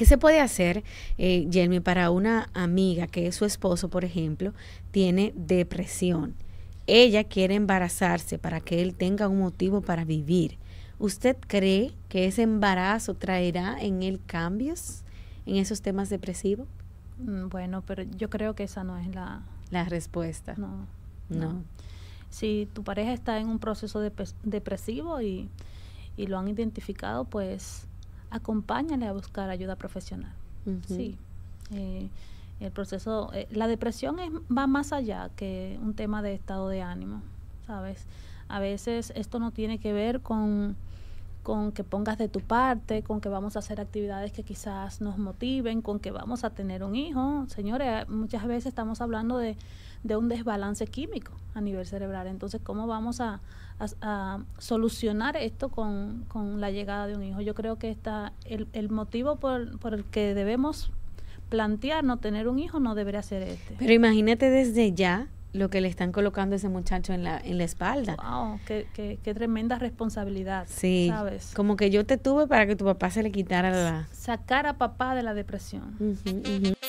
¿Qué se puede hacer, eh, Jeremy, para una amiga que es su esposo, por ejemplo, tiene depresión? Ella quiere embarazarse para que él tenga un motivo para vivir. ¿Usted cree que ese embarazo traerá en él cambios en esos temas depresivos? Mm, bueno, pero yo creo que esa no es la... respuesta. No. No. Si tu pareja está en un proceso depresivo y lo han identificado, pues acompáñale a buscar ayuda profesional. Sí. Eh, el proceso, eh, la depresión es, va más allá que un tema de estado de ánimo, ¿sabes? A veces esto no tiene que ver con con que pongas de tu parte, con que vamos a hacer actividades que quizás nos motiven, con que vamos a tener un hijo. Señores, muchas veces estamos hablando de, un desbalance químico a nivel cerebral. Entonces, ¿cómo vamos a, solucionar esto con, la llegada de un hijo? Yo creo que está el, el motivo por, el que debemos plantear no tener un hijo no debería ser este. Pero imagínate desde ya lo que le están colocando ese muchacho en la, en la espalda. ¡Wow! Qué, tremenda responsabilidad! Sí. ¿Sabes? Como que yo te tuve para que tu papá se le quitara la. Sacar a papá de la depresión.